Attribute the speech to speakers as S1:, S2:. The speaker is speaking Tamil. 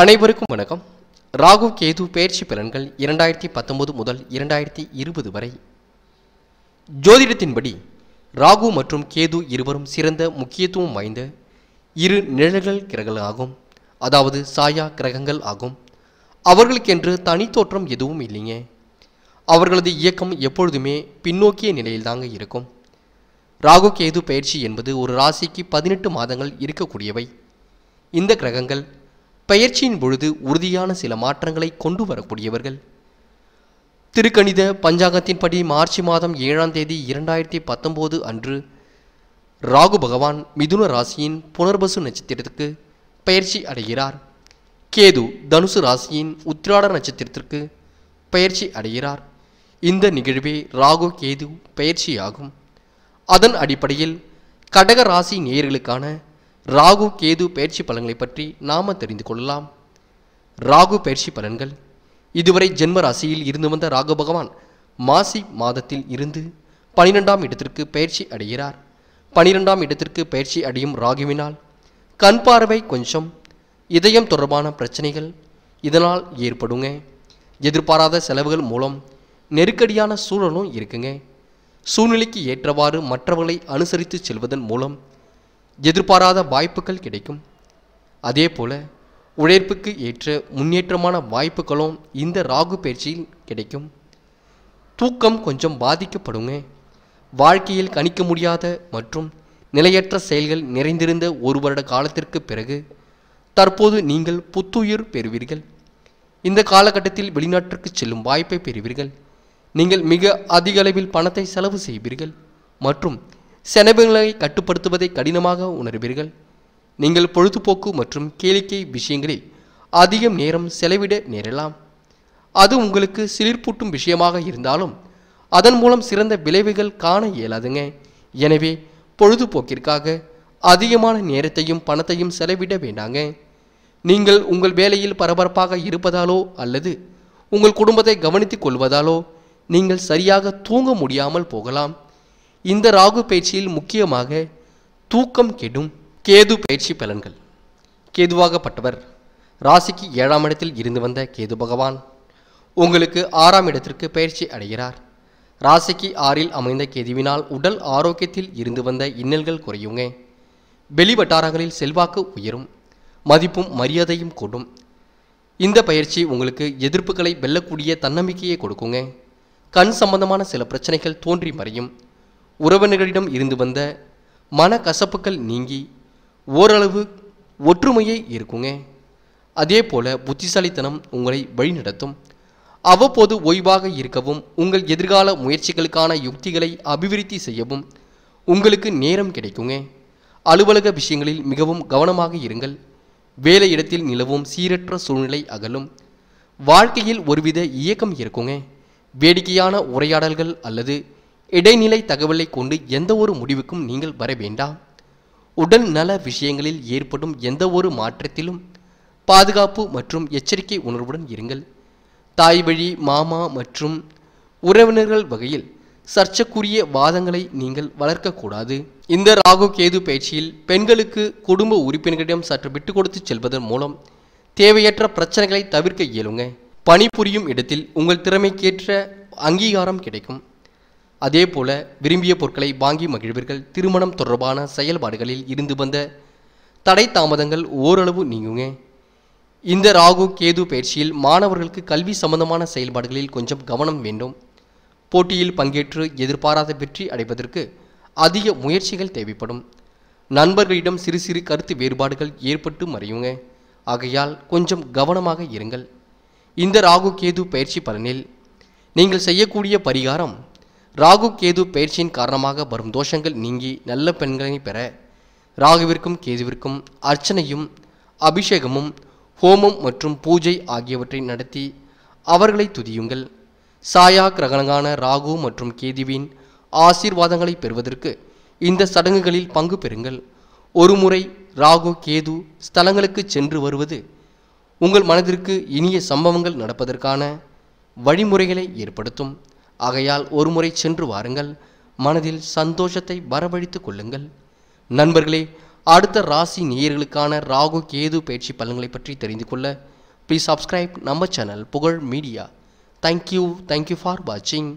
S1: அனைவருக்கும் வணக்கம் ராகு கேது பயிற்சி பலன்கள் இரண்டாயிரத்தி பத்தொன்பது முதல் இரண்டாயிரத்தி இருபது வரை ஜோதிடத்தின்படி ராகு மற்றும் கேது இருவரும் சிறந்த முக்கியத்துவம் வாய்ந்த இரு நிழல்கள் கிரகங்கள் ஆகும் அதாவது சாயா கிரகங்கள் ஆகும் அவர்களுக்கென்று தனித்தோற்றம் எதுவும் இல்லைங்க அவர்களது இயக்கம் எப்பொழுதுமே பின்னோக்கிய நிலையில்தாங்க இருக்கும் ராகு கேது பயிற்சி என்பது ஒரு ராசிக்கு பதினெட்டு மாதங்கள் இருக்கக்கூடியவை இந்த கிரகங்கள் பயிற்சியின் பொழுது உறுதியான சில மாற்றங்களை கொண்டு வரக்கூடியவர்கள் திருக்கணித பஞ்சாங்கத்தின்படி மார்ச் மாதம் ஏழாம் தேதி இரண்டாயிரத்தி பத்தொம்போது அன்று ராகு பகவான் மிதுன ராசியின் புனர்பசு நட்சத்திரத்துக்கு பயிற்சி அடைகிறார் கேது தனுசு ராசியின் உத்திராட நட்சத்திரத்திற்கு பயிற்சி அடைகிறார் இந்த நிகழ்வே ராகு கேது பயிற்சியாகும் அதன் அடிப்படையில் கடக ராசி நேயர்களுக்கான ராகு கேது பயிற்சி பலன்களை பற்றி நாம தெரிந்து கொள்ளலாம் ராகு பயிற்சி பலன்கள் இதுவரை ஜென்ம ராசியில் இருந்து வந்த ராகு பகவான் மாசி மாதத்தில் இருந்து பனிரெண்டாம் இடத்திற்கு பயிற்சி அடைகிறார் பனிரெண்டாம் இடத்திற்கு பயிற்சி அடையும் ராகுவினால் கண் பார்வை கொஞ்சம் இதயம் தொடர்பான பிரச்சனைகள் இதனால் ஏற்படுங்க எதிர்பாராத செலவுகள் மூலம் நெருக்கடியான சூழலும் இருக்குங்க சூழ்நிலைக்கு ஏற்றவாறு மற்றவர்களை அனுசரித்து செல்வதன் மூலம் எதிர்பாராத வாய்ப்புகள் கிடைக்கும் அதே போல உழைப்புக்கு ஏற்ற முன்னேற்றமான வாய்ப்புகளும் இந்த ராகு பயிற்சியில் கிடைக்கும் தூக்கம் கொஞ்சம் பாதிக்கப்படுங்க வாழ்க்கையில் கணிக்க முடியாத மற்றும் நிலையற்ற செயல்கள் நிறைந்திருந்த ஒரு வருட காலத்திற்கு பிறகு தற்போது நீங்கள் புத்துயிர் பெறுவீர்கள் இந்த காலகட்டத்தில் வெளிநாட்டிற்கு செல்லும் வாய்ப்பை பெறுவீர்கள் நீங்கள் மிக அதிக அளவில் பணத்தை செலவு செய்வீர்கள் மற்றும் செனவுகளை கட்டுப்படுத்துவதை கடினமாக உணர்வீர்கள் நீங்கள் பொழுதுபோக்கு மற்றும் கேளிக்கை விஷயங்களில் அதிகம் நேரம் செலவிட நேரலாம் அது உங்களுக்கு சிலிர்ப்பூட்டும் விஷயமாக இருந்தாலும் அதன் மூலம் சிறந்த விளைவுகள் காண இயலாதுங்க எனவே பொழுதுபோக்கிற்காக அதிகமான நேரத்தையும் பணத்தையும் செலவிட வேண்டாங்க நீங்கள் உங்கள் வேலையில் பரபரப்பாக இருப்பதாலோ அல்லது உங்கள் குடும்பத்தை கவனித்துக் கொள்வதாலோ நீங்கள் சரியாக தூங்க முடியாமல் போகலாம் இந்த ராகு பயிற்சியில் முக்கியமாக தூக்கம் கெடும் கேது பயிற்சி பலன்கள் கேதுவாகப்பட்டவர் ராசிக்கு ஏழாம் இடத்தில் இருந்து வந்த கேது பகவான் உங்களுக்கு ஆறாம் இடத்திற்கு பயிற்சி அடைகிறார் ராசிக்கு ஆறில் அமைந்த கேதுவினால் உடல் ஆரோக்கியத்தில் இருந்து வந்த இன்னல்கள் குறையுங்க வெளிவட்டாரங்களில் செல்வாக்கு உயரும் மதிப்பும் மரியாதையும் கூடும் இந்த பயிற்சி உங்களுக்கு எதிர்ப்புகளை வெல்லக்கூடிய தன்னம்பிக்கையை கொடுக்குங்க கண் சம்பந்தமான சில பிரச்சனைகள் தோன்றி மறையும் உறவினர்களிடம் இருந்து வந்த கசப்புக்கள் நீங்கி ஓரளவு ஒற்றுமையை இருக்குங்க அதே போல புத்திசாலித்தனம் உங்களை வழிநடத்தும் அவ்வப்போது ஓய்வாக இருக்கவும் உங்கள் எதிர்கால முயற்சிகளுக்கான யுக்திகளை அபிவிருத்தி செய்யவும் உங்களுக்கு நேரம் கிடைக்குங்க அலுவலக விஷயங்களில் மிகவும் கவனமாக இருங்கள் வேலை இடத்தில் நிலவும் சீரற்ற சூழ்நிலை அகலும் வாழ்க்கையில் ஒருவித இயக்கம் இருக்குங்க வேடிக்கையான உரையாடல்கள் அல்லது இடைநிலை தகவலை கொண்டு எந்த ஒரு முடிவுக்கும் நீங்கள் வர வேண்டாம் உடல் நல விஷயங்களில் ஏற்படும் எந்த ஒரு மாற்றத்திலும் பாதுகாப்பு மற்றும் எச்சரிக்கை உணர்வுடன் இருங்கள் தாய் வழி மாமா மற்றும் உறவினர்கள் வகையில் சர்ச்சைக்குரிய வாதங்களை நீங்கள் வளர்க்கக்கூடாது இந்த ராகு கேது பயிற்சியில் பெண்களுக்கு குடும்ப உறுப்பினர்களிடம் சற்று விட்டு கொடுத்து செல்வதன் மூலம் தேவையற்ற பிரச்சனைகளை தவிர்க்க இயலுங்க பணிபுரியும் இடத்தில் உங்கள் திறமைக்கேற்ற அங்கீகாரம் கிடைக்கும் அதே போல விரும்பிய பொருட்களை வாங்கி மகிழ்வீர்கள் திருமணம் தொடர்பான செயல்பாடுகளில் இருந்து வந்த தடை தாமதங்கள் ஓரளவு நீங்குங்க இந்த ராகு கேது பயிற்சியில் மாணவர்களுக்கு கல்வி சம்பந்தமான செயல்பாடுகளில் கொஞ்சம் கவனம் வேண்டும் போட்டியில் பங்கேற்று எதிர்பாராத வெற்றி அடைவதற்கு அதிக முயற்சிகள் தேவைப்படும் நண்பர்களிடம் சிறு சிறு கருத்து வேறுபாடுகள் ஏற்பட்டு மறையுங்க ஆகையால் கொஞ்சம் கவனமாக இருங்கள் இந்த ராகு கேது பயிற்சி பலனில் நீங்கள் செய்யக்கூடிய பரிகாரம் ராகு கேது பயிற்சியின் காரணமாக வரும் தோஷங்கள் நீங்கி நல்ல பெண்களை பெற ராகுவிற்கும் கேதுவிற்கும் அர்ச்சனையும் அபிஷேகமும் ஹோமம் மற்றும் பூஜை ஆகியவற்றை நடத்தி அவர்களை துதியுங்கள் சாயா கிரகணங்கான ராகு மற்றும் கேதுவின் ஆசீர்வாதங்களை பெறுவதற்கு இந்த சடங்குகளில் பங்கு பெறுங்கள் ஒருமுறை ராகு கேது ஸ்தலங்களுக்கு சென்று வருவது உங்கள் மனதிற்கு இனிய சம்பவங்கள் நடப்பதற்கான வழிமுறைகளை ஏற்படுத்தும் ஆகையால் ஒருமுறை சென்று வாருங்கள் மனதில் சந்தோஷத்தை வரவழைத்துக் கொள்ளுங்கள் நண்பர்களே அடுத்த ராசி நேயர்களுக்கான ராகு கேது பயிற்சி பலன்களை பற்றி தெரிந்து கொள்ள ப்ளீஸ் சப்ஸ்கிரைப் நம்ம channel Pugazh media thank you thank you for வாட்சிங்